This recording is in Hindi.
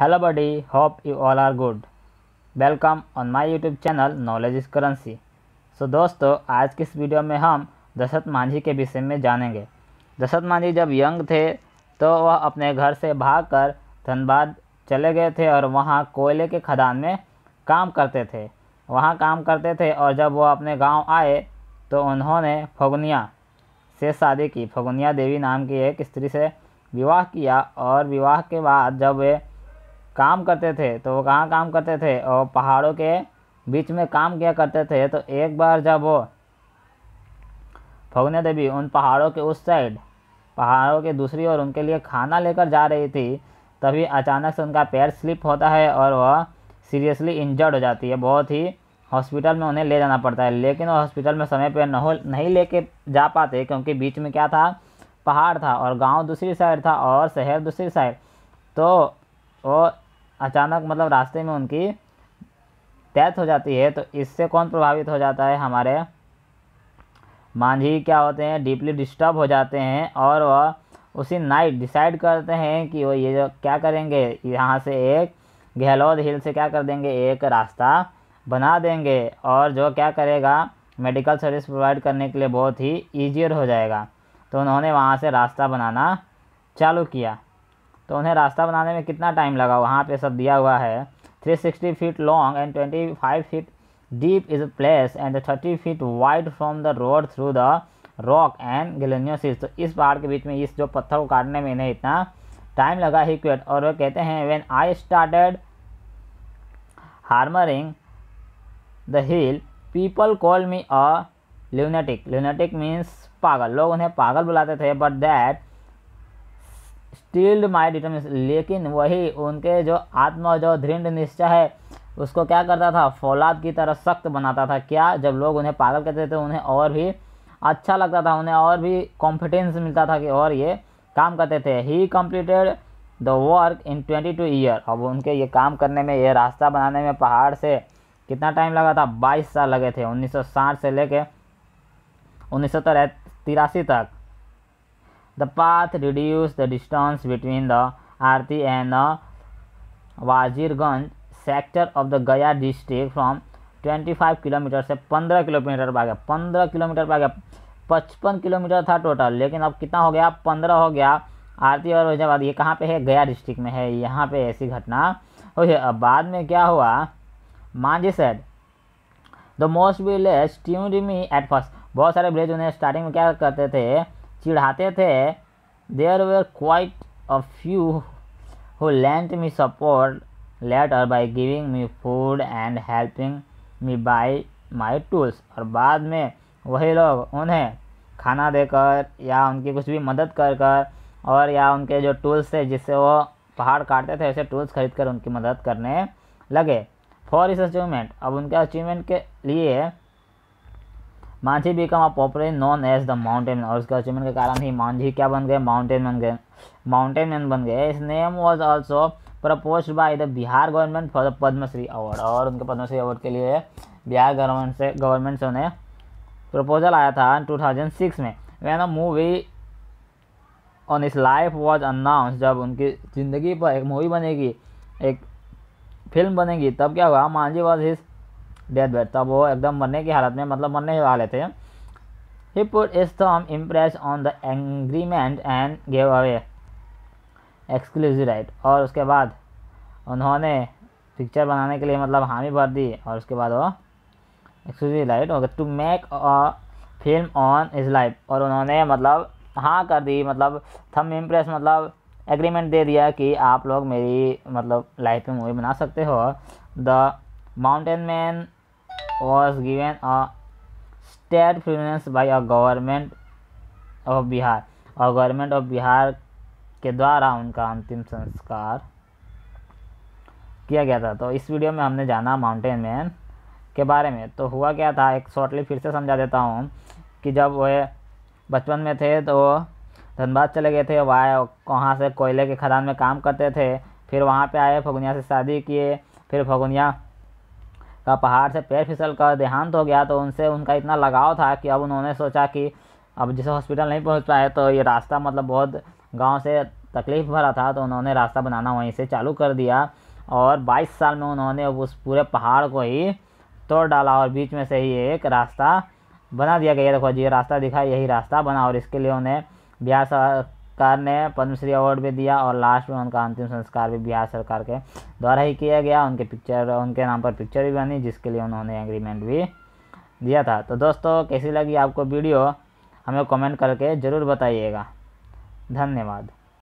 hello buddy hope you all are good welcome on my YouTube channel knowledge is currency so दोस्तों आज की इस वीडियो में हम दशरथ मांझी के विषय में जानेंगे दशरथ मांझी जब यंग थे तो वह अपने घर से भागकर धनबाद चले गए थे और वहाँ कोयले के खदान में काम करते थे वहाँ काम करते थे और जब वह अपने गाँव आए तो उन्होंने फगुनिया से शादी की फगुनिया देवी नाम की एक स्त्री से विवाह किया और विवाह के बाद जब वे काम करते थे तो वो कहाँ काम करते थे और पहाड़ों के बीच में काम किया करते थे तो एक बार जब वो फगने देवी उन पहाड़ों के उस साइड पहाड़ों के दूसरी ओर उनके लिए खाना लेकर जा रही थी तभी अचानक से उनका पैर स्लिप होता है और वह सीरियसली इंजर्ड हो जाती है बहुत ही हॉस्पिटल में उन्हें ले जाना पड़ता है लेकिन वो हॉस्पिटल में समय पर न नहीं लेके जा पाते क्योंकि बीच में क्या था पहाड़ था और गांव दूसरी साइड था और शहर दूसरी साइड तो वो अचानक मतलब रास्ते में उनकी डेथ हो जाती है तो इससे कौन प्रभावित हो जाता है हमारे मांझी क्या होते हैं डीपली डिस्टर्ब हो जाते हैं और वह उसी नाइट डिसाइड करते हैं कि वो ये जो क्या करेंगे यहाँ से एक गहलोद हिल से क्या कर देंगे एक रास्ता बना देंगे और जो क्या करेगा मेडिकल सर्विस प्रोवाइड करने के लिए बहुत ही ईजियर हो जाएगा तो उन्होंने वहाँ से रास्ता बनाना चालू किया तो उन्हें रास्ता बनाने में कितना टाइम लगा वहाँ पे सब दिया हुआ है 360 feet long and 25 feet deep is place and 30 feet wide from the road through the rock and गिलेनियोसिस तो इस पहाड़ के बीच में इस जो पत्थर को काटने में इन्हें इतना टाइम लगा ही क्वेट और वह कहते हैं when I started hammering the hill people call me a lunatic lunatic means पागल लोग उन्हें पागल बुलाते थे but that steeled my determination लेकिन वही उनके जो आत्मा जो दृढ़ निश्चय है उसको क्या करता था फौलाद की तरह सख्त बनाता था क्या जब लोग उन्हें पागल कहते थे उन्हें और भी अच्छा लगता था उन्हें और भी कॉन्फिडेंस मिलता था कि और ये काम करते थे he completed the work in twenty two year अब उनके ये काम करने में ये रास्ता बनाने में पहाड़ से कितना टाइम लगा था बाईस साल लगे थे उन्नीस सौ साठ से लेके उन्नीस सौ तिरासी तक The path reduced the distance between the Arti and the Wazirganj sector of the Gaya district from 25 kilometre से 15 किलोमीटर पर आ गया 15 किलोमीटर पर आ गया पचपन किलोमीटर था टोटल लेकिन अब कितना हो गया 15 हो गया आरती और वजहबाद ये कहाँ पे है गया डिस्ट्रिक्ट में है यहाँ पे ऐसी घटना हुई है अब बाद में क्या हुआ Manjhi said the most village ट्यूड मी एट फर्स्ट बहुत सारे विलेज उन्हें स्टार्टिंग में क्या करते थे चिढ़ाते थे there were quite a few who lent me support later by giving me food and helping me buy my tools और बाद में वही लोग उन्हें खाना देकर या उनकी कुछ भी मदद कर कर और या उनके जो टूल्स थे जिससे वो पहाड़ काटते थे ऐसे टूल्स खरीद कर उनकी मदद करने लगे फॉर इस अचीवमेंट अब उनके अचीवमेंट के लिए Manjhi become a popular known as the mountain और उसके अचीवमेंट के कारण ही मांझी क्या बन गए माउंटेन बन गए माउंटेन मैन बन गए his name was also propose by the Bihar government for the Padmashri award और उनके पद्मश्री अवार्ड के लिए बिहार गवर्नमेंट से गवर्नमेंट से उन्हें प्रपोजल आया था टू थाउजेंड सिक्स में when a movie on his life was announce जब उनकी ज़िंदगी पर एक मूवी बनेगी एक फिल्म बनेगी तब क्या हुआ Manjhi was his death bed तब वो एकदम मरने की हालत में मतलब मरने वाले थे he put his thumb impress on the agreement and gave away exclusive right और उसके बाद उन्होंने पिक्चर बनाने के लिए मतलब हामी भर दी और उसके बाद वो exclusive right to make a film on his life और उन्होंने मतलब हाँ कर दी मतलब थम इम्प्रेस मतलब एग्रीमेंट दे दिया कि आप लोग मेरी मतलब लाइफ में मूवी बना सकते हो the Mountain man was given a state preference by a government of Bihar और गवर्नमेंट ऑफ बिहार के द्वारा उनका अंतिम संस्कार किया गया था तो इस वीडियो में हमने जाना माउंटेन मैन के बारे में तो हुआ क्या था एक शॉर्टली फिर से समझा देता हूँ कि जब वह बचपन में थे तो धनबाद चले गए थे वहाँ वहाँ से कोयले के खदान में काम करते थे फिर वहाँ पे आए फगुनिया से शादी किए फिर फगुनिया का पहाड़ से पैर फिसल कर देहांत हो गया तो उनसे उनका इतना लगाव था कि अब उन्होंने सोचा कि अब जिसे हॉस्पिटल नहीं पहुंच पाए तो ये रास्ता मतलब बहुत गांव से तकलीफ भरा था तो उन्होंने रास्ता बनाना वहीं से चालू कर दिया और 22 साल में उन्होंने उस पूरे पहाड़ को ही तोड़ डाला और बीच में से ही एक रास्ता बना दिया गया देखो जी ये रास्ता दिखा यही रास्ता बना और इसके लिए उन्हें बिहार सरकार ने पद्मश्री अवार्ड भी दिया और लास्ट में उनका अंतिम संस्कार भी बिहार सरकार के द्वारा ही किया गया उनके पिक्चर उनके नाम पर पिक्चर भी बनी जिसके लिए उन्होंने एग्रीमेंट भी दिया था तो दोस्तों कैसी लगी आपको वीडियो हमें कमेंट करके ज़रूर बताइएगा धन्यवाद